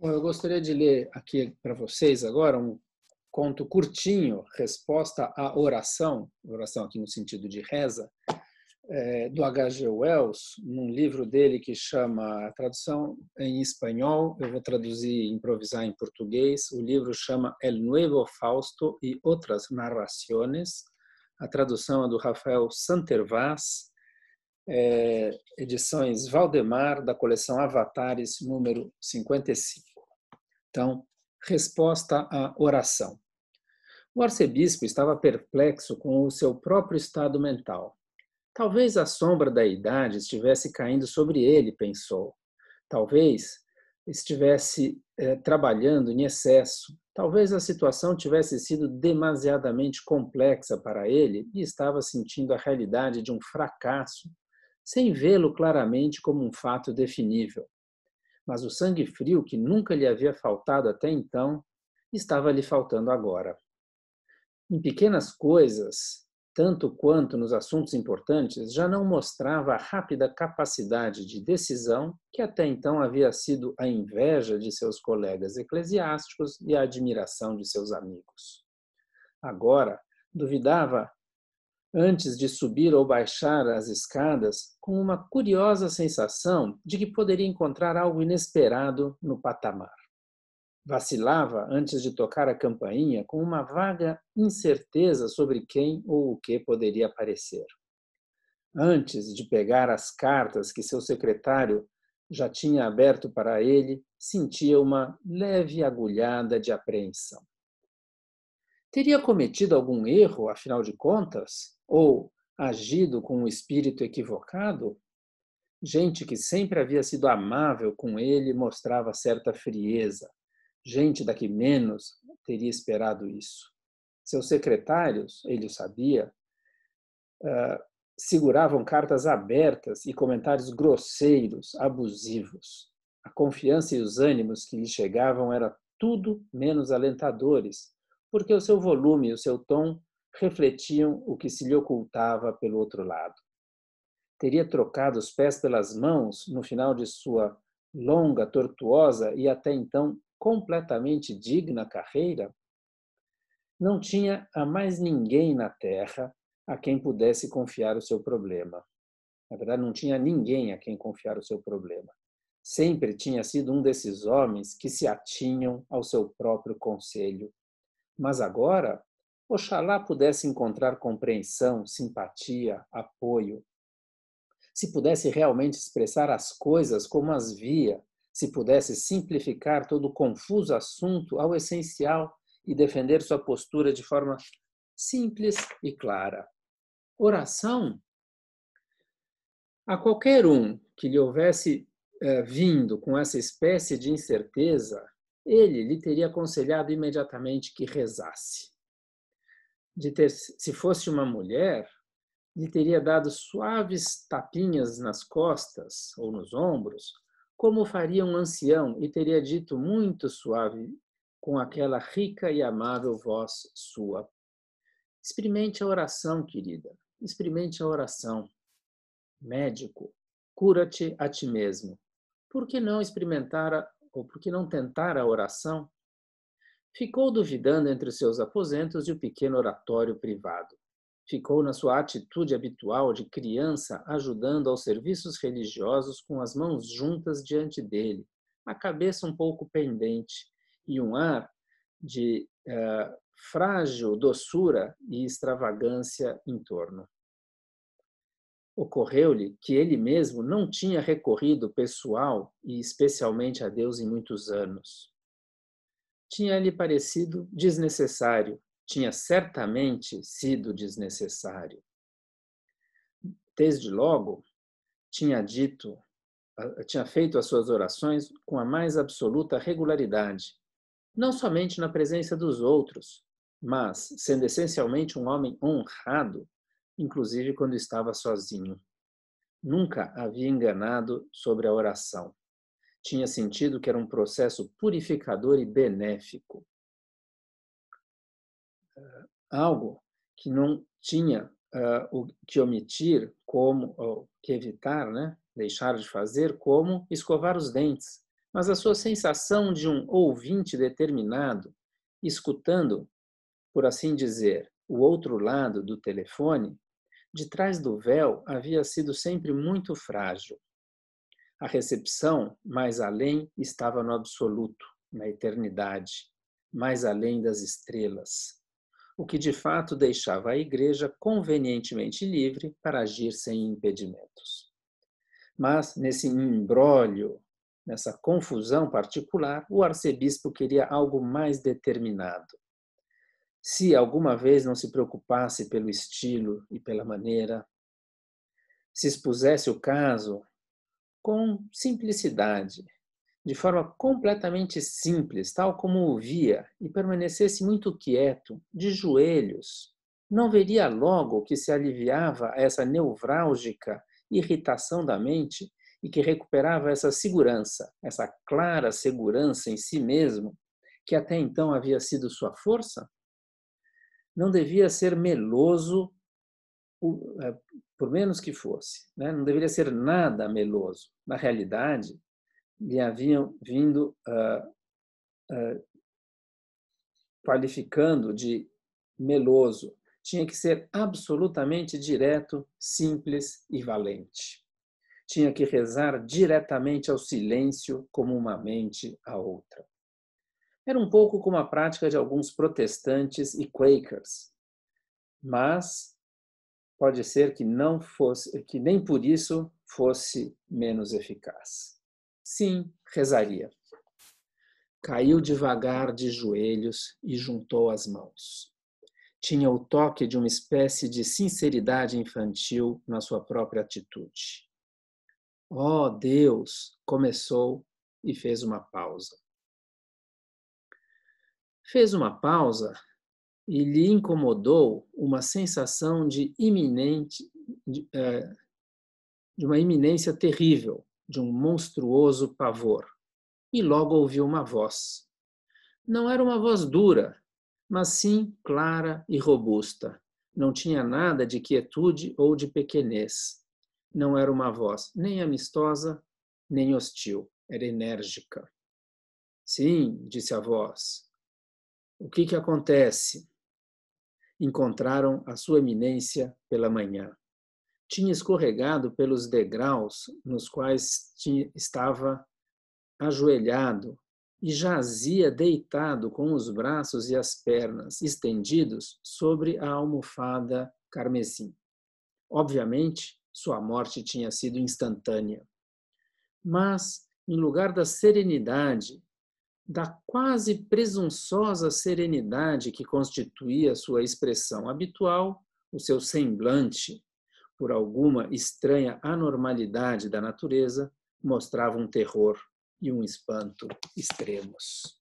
Bom, eu gostaria de ler aqui para vocês agora um conto curtinho, Resposta à Oração, oração aqui no sentido de reza, é, do H.G. Wells, num livro dele que chama a tradução em espanhol, eu vou traduzir e improvisar em português. O livro chama El Nuevo Fausto e Outras Narraciones. A tradução é do Rafael Santervaz, é, edições Valdemar, da coleção Avatares, número 55. Então, resposta à oração. O arcebispo estava perplexo com o seu próprio estado mental. Talvez a sombra da idade estivesse caindo sobre ele, pensou. Talvez estivesse eh, trabalhando em excesso. Talvez a situação tivesse sido demasiadamente complexa para ele e estava sentindo a realidade de um fracasso, sem vê-lo claramente como um fato definível mas o sangue frio que nunca lhe havia faltado até então estava lhe faltando agora. Em pequenas coisas, tanto quanto nos assuntos importantes, já não mostrava a rápida capacidade de decisão que até então havia sido a inveja de seus colegas eclesiásticos e a admiração de seus amigos. Agora, duvidava antes de subir ou baixar as escadas, com uma curiosa sensação de que poderia encontrar algo inesperado no patamar. Vacilava antes de tocar a campainha com uma vaga incerteza sobre quem ou o que poderia aparecer. Antes de pegar as cartas que seu secretário já tinha aberto para ele, sentia uma leve agulhada de apreensão teria cometido algum erro, afinal de contas, ou agido com um espírito equivocado? Gente que sempre havia sido amável com ele mostrava certa frieza. Gente da que menos teria esperado isso. Seus secretários, ele o sabia, uh, seguravam cartas abertas e comentários grosseiros, abusivos. A confiança e os ânimos que lhe chegavam eram tudo menos alentadores, porque o seu volume e o seu tom refletiam o que se lhe ocultava pelo outro lado. Teria trocado os pés pelas mãos no final de sua longa, tortuosa e até então completamente digna carreira? Não tinha a mais ninguém na Terra a quem pudesse confiar o seu problema. Na verdade, não tinha ninguém a quem confiar o seu problema. Sempre tinha sido um desses homens que se atinham ao seu próprio conselho mas agora, oxalá pudesse encontrar compreensão, simpatia, apoio. Se pudesse realmente expressar as coisas como as via, se pudesse simplificar todo o confuso assunto ao essencial e defender sua postura de forma simples e clara. Oração a qualquer um que lhe houvesse eh, vindo com essa espécie de incerteza, ele lhe teria aconselhado imediatamente que rezasse. Ter, se fosse uma mulher, lhe teria dado suaves tapinhas nas costas ou nos ombros, como faria um ancião, e teria dito muito suave com aquela rica e amável voz sua. Experimente a oração, querida. Experimente a oração. Médico, cura-te a ti mesmo. Por que não experimentar ou por que não tentar a oração? Ficou duvidando entre os seus aposentos e o pequeno oratório privado. Ficou na sua atitude habitual de criança, ajudando aos serviços religiosos com as mãos juntas diante dele, a cabeça um pouco pendente e um ar de uh, frágil doçura e extravagância em torno ocorreu-lhe que ele mesmo não tinha recorrido pessoal e especialmente a Deus em muitos anos. Tinha-lhe parecido desnecessário, tinha certamente sido desnecessário. Desde logo, tinha dito, tinha feito as suas orações com a mais absoluta regularidade, não somente na presença dos outros, mas, sendo essencialmente um homem honrado, inclusive quando estava sozinho. Nunca havia enganado sobre a oração. Tinha sentido que era um processo purificador e benéfico. Ah, algo que não tinha uh, o que omitir, como ou que evitar, né? deixar de fazer, como escovar os dentes. Mas a sua sensação de um ouvinte determinado, escutando, por assim dizer, o outro lado do telefone, de trás do véu havia sido sempre muito frágil. A recepção, mais além, estava no absoluto, na eternidade, mais além das estrelas, o que de fato deixava a Igreja convenientemente livre para agir sem impedimentos. Mas, nesse imbróglio, nessa confusão particular, o arcebispo queria algo mais determinado se alguma vez não se preocupasse pelo estilo e pela maneira, se expusesse o caso com simplicidade, de forma completamente simples, tal como o via, e permanecesse muito quieto, de joelhos, não veria logo que se aliviava essa nevrálgica irritação da mente e que recuperava essa segurança, essa clara segurança em si mesmo, que até então havia sido sua força? não devia ser meloso, é, por menos que fosse, né? não deveria ser nada meloso. Na realidade, lhe haviam vindo uh, uh, qualificando de meloso. Tinha que ser absolutamente direto, simples e valente. Tinha que rezar diretamente ao silêncio como uma mente a outra. Era um pouco como a prática de alguns protestantes e quakers, mas pode ser que não fosse, que nem por isso fosse menos eficaz. Sim, rezaria. Caiu devagar de joelhos e juntou as mãos. Tinha o toque de uma espécie de sinceridade infantil na sua própria atitude. Oh Deus! começou e fez uma pausa. Fez uma pausa e lhe incomodou uma sensação de iminente, de, é, de uma iminência terrível, de um monstruoso pavor. E logo ouviu uma voz. Não era uma voz dura, mas sim clara e robusta. Não tinha nada de quietude ou de pequenez. Não era uma voz nem amistosa, nem hostil. Era enérgica. Sim, disse a voz o que, que acontece? Encontraram a sua eminência pela manhã. Tinha escorregado pelos degraus nos quais tinha, estava ajoelhado e jazia deitado com os braços e as pernas estendidos sobre a almofada carmesim. Obviamente, sua morte tinha sido instantânea. Mas, em lugar da serenidade da quase presunçosa serenidade que constituía sua expressão habitual, o seu semblante, por alguma estranha anormalidade da natureza, mostrava um terror e um espanto extremos.